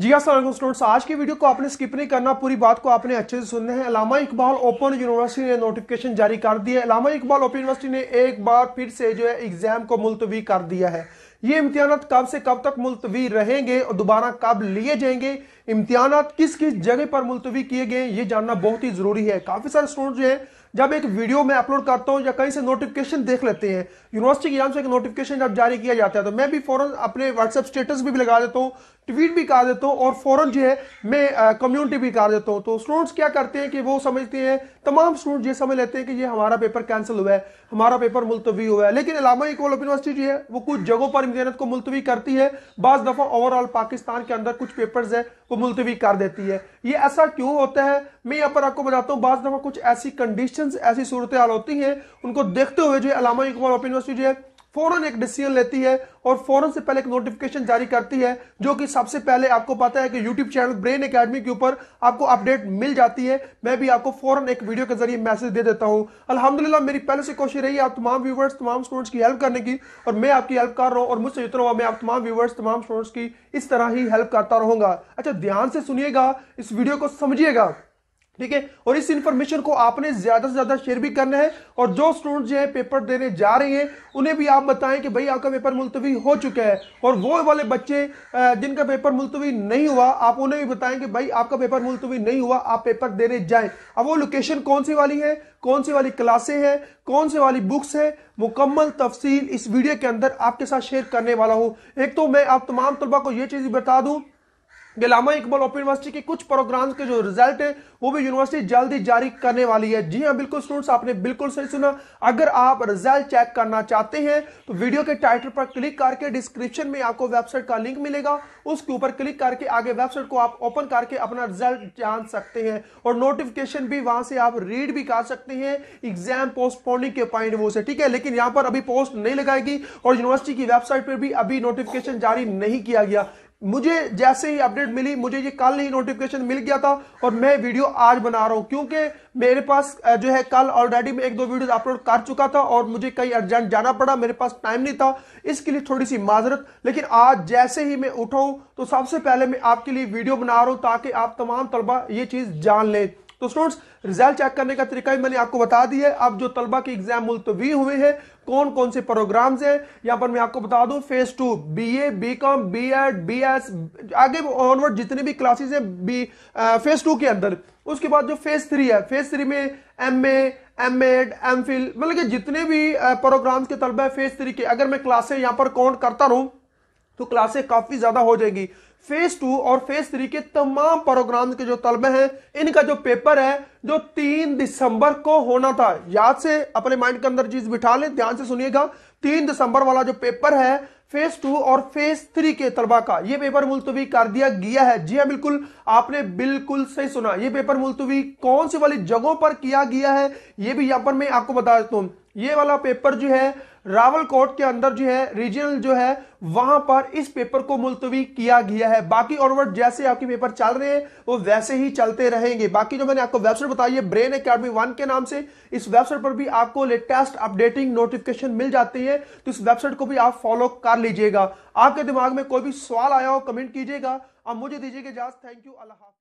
जी हाँ सलाम स्टूडेंट्स आज की वीडियो को आपने स्किप नहीं करना पूरी बात को आपने अच्छे से सुनने हैं अलामा इकबाल ओपन यूनिवर्सिटी ने नोटिफिकेशन जारी कर दिया है अलामा इकबाल ओपन यूनिवर्सिटी ने एक बार फिर से जो है एग्जाम को मुलतवी कर दिया है ये इम्तहान कब से कब तक मुलतवी रहेंगे और दोबारा कब लिए जाएंगे इम्तहान किस किस जगह पर मुलतवी किए गए ये जानना बहुत ही जरूरी है काफ़ी सारे स्टूडेंट जो है जब एक वीडियो मैं अपलोड करता हूँ या कहीं से नोटिफिकेशन देख लेते हैं यूनिवर्सिटी के एग्जाम से एक नोटिफिकेशन जब जारी किया जाता है तो मैं भी फौरन अपने व्हाट्सएप स्टेटस भी, भी लगा देता हूँ ट्वीट भी कर देता हूँ और फौरन जो है मैं कम्युनिटी भी कर देता हूँ तो स्टूडेंट्स क्या करते हैं कि वो समझते हैं तमाम स्टूडेंट ये समझ लेते हैं कि ये हमारा पेपर कैंसिल हुआ है हमारा पेपर मुलतवी हुआ है लेकिन इलामा इकबाल ओपन यूनिवर्सिटी है वो कुछ जगहों पर इम्तिहान को मुलतवी करती है बाज दफ़ा ओवरऑल पाकिस्तान के अंदर कुछ पेपर है वो मुलतवी कर देती है ये ऐसा क्यों होता है मैं यहाँ पर आपको बताता हूँ बज दफ़ा कुछ ऐसी कंडीशन ऐसी सूरत हाल होती हैं उनको देखते हुए जो है इलामा इकबाल ओपन यूनिवर्सिटी है फौरन एक डिसीजन लेती है और फौरन से पहले एक नोटिफिकेशन जारी करती है जो कि सबसे पहले आपको पता है कि यूट्यूब चैनल ब्रेन अकेडमी के ऊपर आपको अपडेट मिल जाती है मैं भी आपको फौरन एक वीडियो के जरिए मैसेज दे देता हूं अलहमदिल्ला मेरी पहले से कोशिश रही है आप तमाम व्यूवर्स तमाम स्टूडेंट्स की हेल्प करने की और मैं आपकी हेल्प कर रहा हूँ और मुझसे जितना हुआ मैं आप तमाम व्यूवर्स तमाम स्टूडेंट्स की इस तरह ही हेल्प करता रहूंगा अच्छा ध्यान से सुनिएगा इस वीडियो को समझिएगा ठीक है और इस इंफॉर्मेशन को आपने ज्यादा से ज्यादा शेयर भी करना है और जो स्टूडेंट जो है पेपर देने जा रहे हैं उन्हें भी आप बताएं कि भाई आपका पेपर मुलतवी हो चुका है और वो वाले बच्चे जिनका पेपर मुलतवी नहीं हुआ आप उन्हें भी बताएं कि भाई आपका पेपर मुलतवी नहीं हुआ आप पेपर देने जाए अब वो लोकेशन कौन सी वाली है कौन सी वाली क्लासे है कौन सी वाली बुक्स है मुकम्मल तफसील इस वीडियो के अंदर आपके साथ शेयर करने वाला हूँ एक तो मैं आप तमाम तलबा को यह चीज़ बता दूँ गलामा इकबाल ओपन यूनिवर्सिटी के कुछ प्रोग्राम्स के जो रिजल्ट है वो भी यूनिवर्सिटी जल्द ही जारी करने वाली है जी हाँ बिल्कुल स्टूडेंट्स आपने बिल्कुल सही सुना अगर आप रिजल्ट चेक करना चाहते हैं तो वीडियो के टाइटल पर क्लिक करके डिस्क्रिप्शन में आपको वेबसाइट का लिंक मिलेगा उसके ऊपर क्लिक करके आगे वेबसाइट को आप ओपन करके अपना रिजल्ट जान सकते हैं और नोटिफिकेशन भी वहां से आप रीड भी कर सकते हैं एग्जाम पोस्टपोनिंग के पॉइंट वो से ठीक है लेकिन यहाँ पर अभी पोस्ट नहीं लगाएगी और यूनिवर्सिटी की वेबसाइट पर भी अभी नोटिफिकेशन जारी नहीं किया गया मुझे जैसे ही अपडेट मिली मुझे ये कल ही नोटिफिकेशन मिल गया था और मैं वीडियो आज बना रहा हूँ क्योंकि मेरे पास जो है कल ऑलरेडी मैं एक दो वीडियो अपलोड कर चुका था और मुझे कहीं अर्जेंट जाना पड़ा मेरे पास टाइम नहीं था इसके लिए थोड़ी सी माजरत लेकिन आज जैसे ही मैं उठाऊँ तो सबसे पहले मैं आपके लिए वीडियो बना रहा हूँ ताकि आप तमाम तलबा ये चीज़ जान लें तो स्टूडेंट्स रिजल्ट चेक करने का तरीका भी मैंने आपको बता दिया है अब जो तलबा के एग्जाम मुलतवी हुए हैं कौन कौन से प्रोग्राम्स हैं यहाँ पर मैं आपको बता दूं phase two B A B com B ed B S आगे ऑनवर्ड जितने भी क्लासेस हैं बी फेज टू के अंदर उसके बाद जो फेज थ्री है फेज थ्री में M A M ed M phil मतलब कि जितने भी प्रोग्राम्स के तलबा है फेज थ्री के अगर मैं क्लासे यहाँ पर काउंट करता रहूँ तो क्लासे काफी ज्यादा हो जाएगी फेज टू और फेज थ्री के तमाम प्रोग्राम के जो तलबे हैं इनका जो पेपर है जो तीन दिसंबर को होना था याद से अपने माइंड के अंदर चीज बिठा लें ध्यान से सुनिएगा तीन दिसंबर वाला जो पेपर है फेज टू और फेज थ्री के तलबा का ये पेपर मुलतवी कर दिया गया है जी हाँ बिल्कुल आपने बिल्कुल सही सुना ये पेपर मुलतवी कौन सी वाली जगहों पर किया गया है ये भी यहां पर मैं आपको बता देता हूँ ये वाला पेपर जो है रावल कोर्ट के अंदर जो है रीजनल जो है वहां पर इस पेपर को मुलतवी किया गया है बाकी ऑनवर्ड जैसे आपके पेपर चल रहे हैं वो वैसे ही चलते रहेंगे बाकी जो मैंने आपको वेबसाइट बताई है ब्रेन अकेडमी वन के नाम से इस वेबसाइट पर भी आपको लेटेस्ट अपडेटिंग नोटिफिकेशन मिल जाती है तो इस वेबसाइट को भी आप फॉलो कर लीजिएगा आपके दिमाग में कोई भी सवाल आया हो कमेंट कीजिएगा आप मुझे दीजिएगा इजाजत थैंक यू अल्लाह